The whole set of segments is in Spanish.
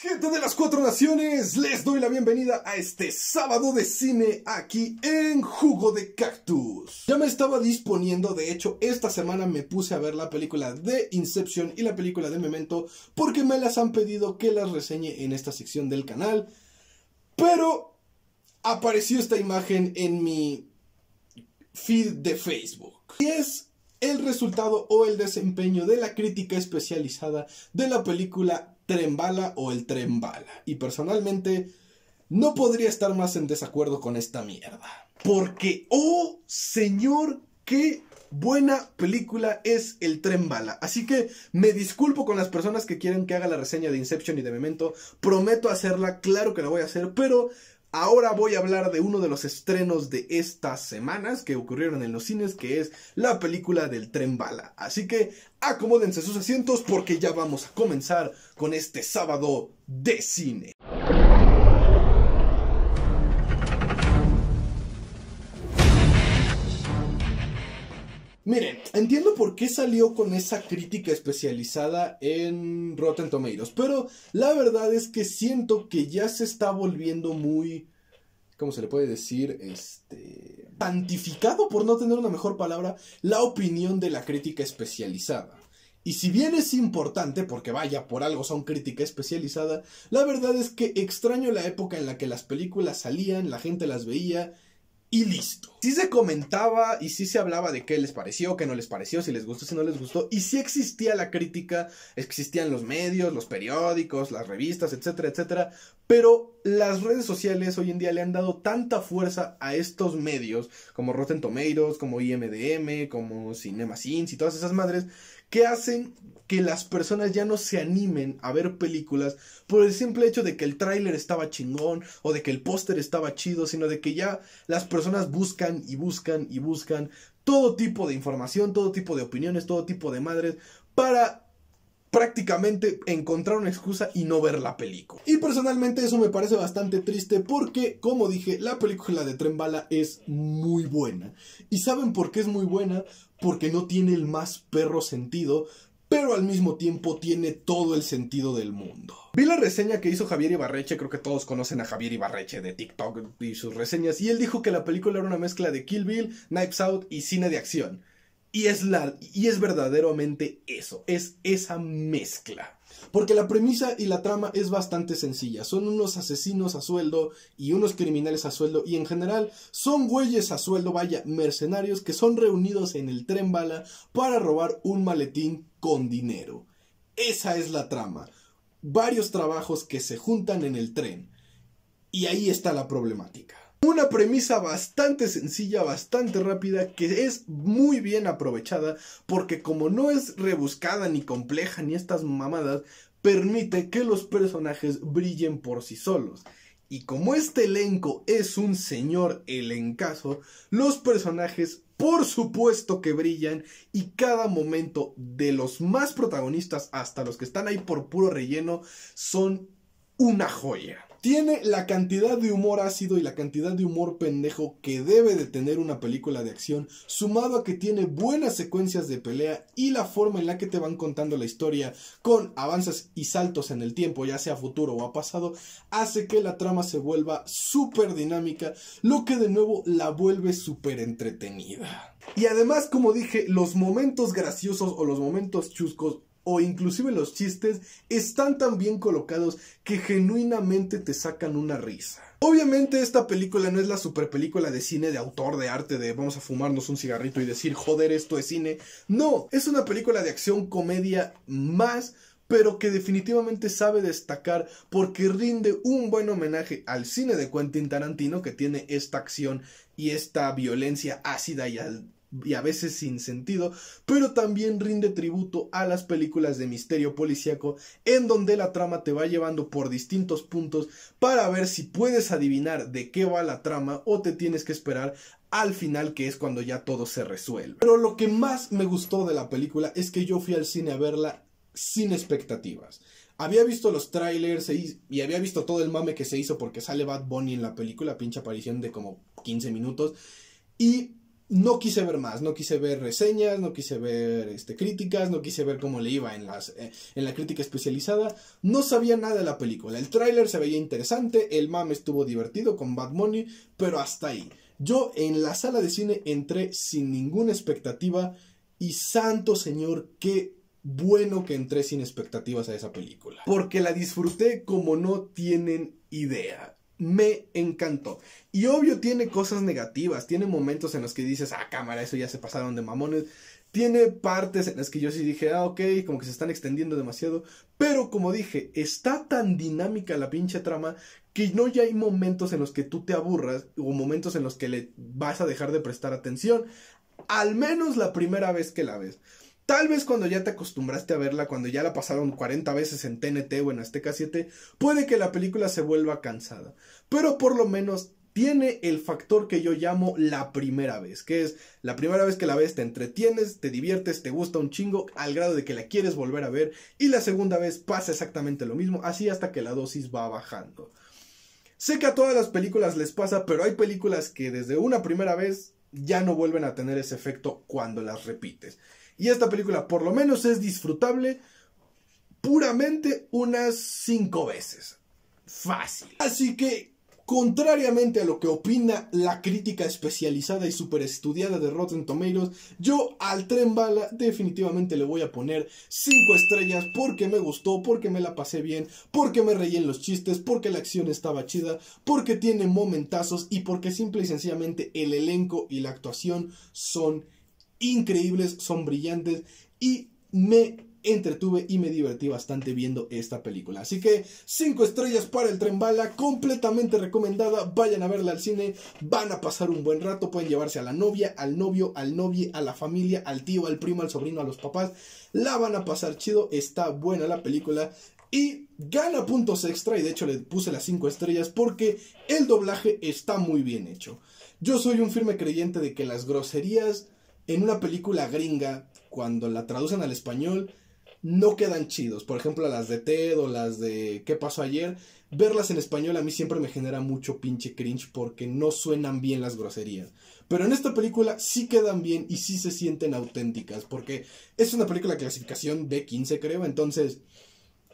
Gente de las cuatro naciones, les doy la bienvenida a este sábado de cine aquí en Jugo de Cactus. Ya me estaba disponiendo, de hecho, esta semana me puse a ver la película de Inception y la película de Memento porque me las han pedido que las reseñe en esta sección del canal. Pero apareció esta imagen en mi feed de Facebook. Y es el resultado o el desempeño de la crítica especializada de la película Trembala o el Trembala. Y personalmente no podría estar más en desacuerdo con esta mierda. Porque, oh señor, qué buena película es El Trembala Así que me disculpo con las personas que quieren que haga la reseña de Inception y de Memento. Prometo hacerla, claro que la voy a hacer, pero Ahora voy a hablar de uno de los estrenos de estas semanas que ocurrieron en los cines, que es la película del tren bala. Así que acomódense sus asientos porque ya vamos a comenzar con este sábado de cine. Miren, entiendo por qué salió con esa crítica especializada en Rotten Tomatoes, pero la verdad es que siento que ya se está volviendo muy... ¿Cómo se le puede decir? Este... Tantificado, por no tener una mejor palabra, la opinión de la crítica especializada. Y si bien es importante, porque vaya, por algo son crítica especializada, la verdad es que extraño la época en la que las películas salían, la gente las veía y listo si se comentaba y sí se hablaba de qué les pareció, qué no les pareció, si les gustó, si no les gustó. Y sí existía la crítica, existían los medios, los periódicos, las revistas, etcétera, etcétera. Pero las redes sociales hoy en día le han dado tanta fuerza a estos medios, como Rotten Tomatoes, como IMDM, como Cinema y todas esas madres, que hacen que las personas ya no se animen a ver películas por el simple hecho de que el tráiler estaba chingón o de que el póster estaba chido, sino de que ya las personas buscan y buscan y buscan todo tipo de información, todo tipo de opiniones, todo tipo de madres para prácticamente encontrar una excusa y no ver la película. Y personalmente eso me parece bastante triste porque, como dije, la película de Tren Bala es muy buena. ¿Y saben por qué es muy buena? Porque no tiene el más perro sentido pero al mismo tiempo tiene todo el sentido del mundo. Vi la reseña que hizo Javier Ibarreche, creo que todos conocen a Javier Ibarreche de TikTok y sus reseñas, y él dijo que la película era una mezcla de Kill Bill, Knives Out y cine de acción. Y es, y es verdaderamente eso, es esa mezcla. Porque la premisa y la trama es bastante sencilla. Son unos asesinos a sueldo y unos criminales a sueldo y en general son güeyes a sueldo, vaya, mercenarios que son reunidos en el tren bala para robar un maletín con dinero. Esa es la trama. Varios trabajos que se juntan en el tren. Y ahí está la problemática. Una premisa bastante sencilla, bastante rápida, que es muy bien aprovechada, porque como no es rebuscada ni compleja ni estas mamadas, permite que los personajes brillen por sí solos. Y como este elenco es un señor elencazo, los personajes por supuesto que brillan y cada momento de los más protagonistas hasta los que están ahí por puro relleno son una joya tiene la cantidad de humor ácido y la cantidad de humor pendejo que debe de tener una película de acción, sumado a que tiene buenas secuencias de pelea y la forma en la que te van contando la historia con avances y saltos en el tiempo, ya sea futuro o pasado, hace que la trama se vuelva súper dinámica, lo que de nuevo la vuelve súper entretenida. Y además, como dije, los momentos graciosos o los momentos chuscos o inclusive los chistes están tan bien colocados que genuinamente te sacan una risa. Obviamente esta película no es la super película de cine de autor, de arte, de vamos a fumarnos un cigarrito y decir joder esto es cine. No, es una película de acción comedia más pero que definitivamente sabe destacar porque rinde un buen homenaje al cine de Quentin Tarantino que tiene esta acción y esta violencia ácida y al y a veces sin sentido, pero también rinde tributo a las películas de misterio policíaco en donde la trama te va llevando por distintos puntos para ver si puedes adivinar de qué va la trama o te tienes que esperar al final que es cuando ya todo se resuelve. Pero lo que más me gustó de la película es que yo fui al cine a verla sin expectativas. Había visto los trailers e y había visto todo el mame que se hizo porque sale Bad Bunny en la película, pinche aparición de como 15 minutos. Y no quise ver más, no quise ver reseñas, no quise ver este, críticas, no quise ver cómo le iba en, las, eh, en la crítica especializada, no sabía nada de la película, el tráiler se veía interesante, el mame estuvo divertido con Bad Money, pero hasta ahí. Yo en la sala de cine entré sin ninguna expectativa y santo señor, qué bueno que entré sin expectativas a esa película, porque la disfruté como no tienen idea me encantó. Y obvio tiene cosas negativas, tiene momentos en los que dices, ah, cámara, eso ya se pasaron de mamones. Tiene partes en las que yo sí dije, ah, ok, como que se están extendiendo demasiado. Pero como dije, está tan dinámica la pinche trama que no ya hay momentos en los que tú te aburras o momentos en los que le vas a dejar de prestar atención. Al menos la primera vez que la ves. Tal vez cuando ya te acostumbraste a verla, cuando ya la pasaron 40 veces en TNT o en Azteca 7, puede que la película se vuelva cansada. Pero por lo menos tiene el factor que yo llamo la primera vez, que es la primera vez que la ves te entretienes, te diviertes, te gusta un chingo al grado de que la quieres volver a ver y la segunda vez pasa exactamente lo mismo, así hasta que la dosis va bajando. Sé que a todas las películas les pasa, pero hay películas que desde una primera vez ya no vuelven a tener ese efecto cuando las repites. Y esta película por lo menos es disfrutable puramente unas cinco veces. Fácil. Así que, contrariamente a lo que opina la crítica especializada y super estudiada de Rotten Tomatoes, yo al tren bala definitivamente le voy a poner cinco estrellas porque me gustó, porque me la pasé bien, porque me reí en los chistes, porque la acción estaba chida, porque tiene momentazos y porque simple y sencillamente el elenco y la actuación son increíbles, son brillantes y me entretuve y me divertí bastante viendo esta película. Así que 5 estrellas para el tren bala, completamente recomendada. Vayan a verla al cine, van a pasar un buen rato, pueden llevarse a la novia, al novio, al novio, a la familia, al tío, al primo, al sobrino, a los papás. La van a pasar chido, está buena la película y gana puntos extra y de hecho le puse las 5 estrellas porque el doblaje está muy bien hecho. Yo soy un firme creyente de que las groserías en una película gringa, cuando la traducen al español, no quedan chidos. Por ejemplo, las de Ted o las de ¿Qué pasó ayer? Verlas en español a mí siempre me genera mucho pinche cringe porque no suenan bien las groserías. Pero en esta película sí quedan bien y sí se sienten auténticas porque es una película de clasificación B15 creo, entonces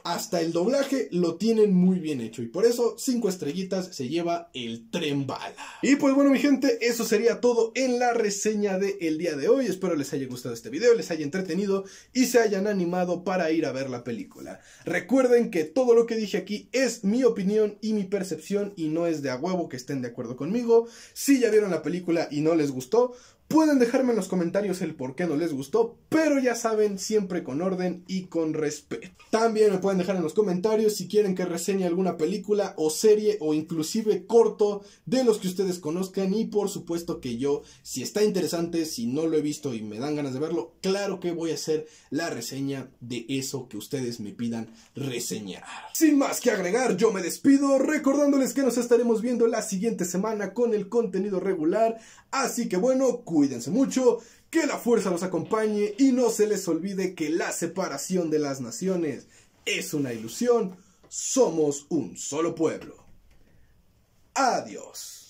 hasta el doblaje lo tienen muy bien hecho y por eso 5 estrellitas se lleva el tren bala. Y pues bueno mi gente, eso sería todo en la reseña del día de hoy. Espero les haya gustado este video, les haya entretenido y se hayan animado para ir a ver la película. Recuerden que todo lo que dije aquí es mi opinión y mi percepción y no es de a huevo que estén de acuerdo conmigo. Si ya vieron la película y no les gustó, Pueden dejarme en los comentarios el por qué no les gustó, pero ya saben, siempre con orden y con respeto. También me pueden dejar en los comentarios si quieren que reseñe alguna película o serie o inclusive corto de los que ustedes conozcan y por supuesto que yo, si está interesante, si no lo he visto y me dan ganas de verlo, claro que voy a hacer la reseña de eso que ustedes me pidan reseñar. Sin más que agregar, yo me despido recordándoles que nos estaremos viendo la siguiente semana con el contenido regular, así que bueno, cuidado cuídense mucho, que la fuerza los acompañe y no se les olvide que la separación de las naciones es una ilusión, somos un solo pueblo. Adiós.